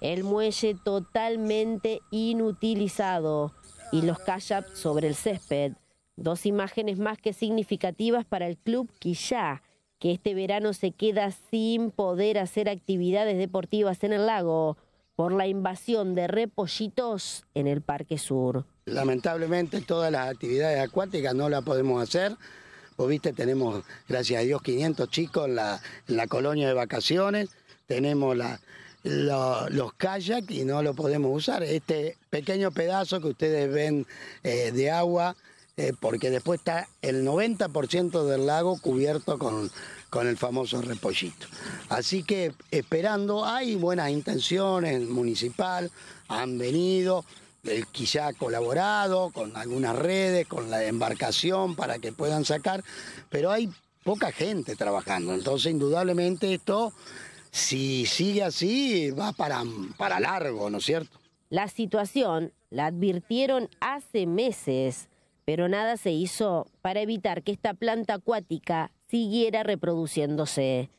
el muelle totalmente inutilizado y los kayaks sobre el césped. Dos imágenes más que significativas para el club Quillá, que este verano se queda sin poder hacer actividades deportivas en el lago por la invasión de repollitos en el Parque Sur. Lamentablemente todas las actividades acuáticas no las podemos hacer. Vos viste, tenemos, gracias a Dios, 500 chicos la, en la colonia de vacaciones, tenemos la, los kayak y no lo podemos usar. Este pequeño pedazo que ustedes ven eh, de agua, eh, porque después está el 90% del lago cubierto con, con el famoso repollito. Así que esperando, hay buenas intenciones, municipal, han venido, quizá colaborado con algunas redes, con la embarcación para que puedan sacar, pero hay poca gente trabajando. Entonces, indudablemente esto si sigue así, va para, para largo, ¿no es cierto? La situación la advirtieron hace meses, pero nada se hizo para evitar que esta planta acuática siguiera reproduciéndose.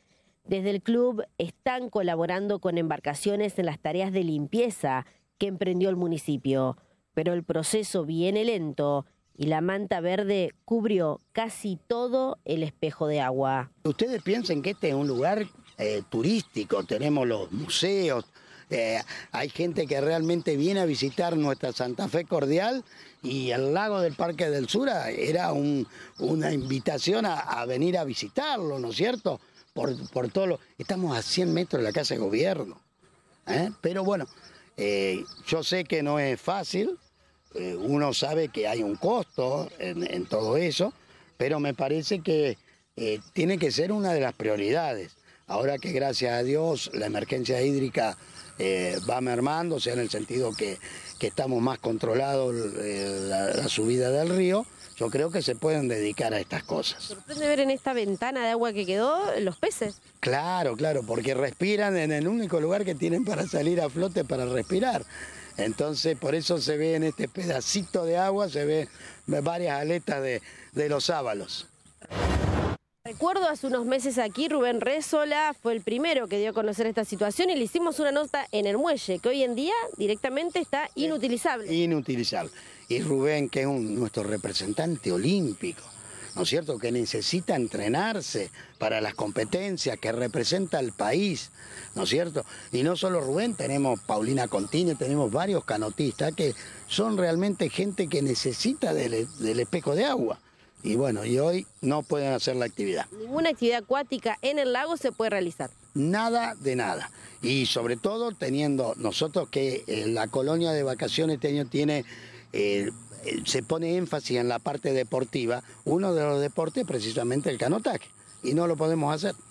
Desde el club están colaborando con embarcaciones en las tareas de limpieza que emprendió el municipio, pero el proceso viene lento y la manta verde cubrió casi todo el espejo de agua. ¿Ustedes piensan que este es un lugar eh, turístico, tenemos los museos, eh, hay gente que realmente viene a visitar nuestra Santa Fe Cordial y el lago del Parque del Sur ah, era una invitación a, venir a visitarlo, ¿no es cierto? Por, todo estamos a 100 metros de la Casa de Gobierno. ¿eh? Pero bueno, yo sé que no es fácil, uno sabe que hay un costo en todo eso, pero me parece que tiene que ser una de las prioridades. Ahora que gracias a Dios la emergencia hídrica eh, va mermando, o sea, en el sentido que, que estamos más controlados eh, la, subida del río, yo creo que se pueden dedicar a estas cosas. Sorprende ver en esta ventana de agua que quedó los peces. Claro, claro, porque respiran en el único lugar que tienen para salir a flote para respirar. Entonces, por eso se ve en este pedacito de agua, se ve varias aletas de, de los sábalos. Recuerdo hace unos meses aquí, Rubén Rezola fue el primero que dio a conocer esta situación y le hicimos una nota en el muelle, que hoy en día directamente está inutilizable. Inutilizable. Y Rubén, que es nuestro representante olímpico, ¿no es cierto?, que necesita entrenarse para las competencias, que representa al país, ¿no es cierto? Y no solo Rubén, tenemos Paulina Contini, tenemos varios canotistas que son realmente gente que necesita del espejo de agua. Y bueno, y hoy no pueden hacer la actividad. Ninguna actividad acuática en el lago se puede realizar. Nada de nada. Y sobre todo teniendo nosotros que eh, la colonia de vacaciones este año tiene... Eh, se pone énfasis en la parte deportiva, uno de los deportes precisamente el canotaje, y no lo podemos hacer.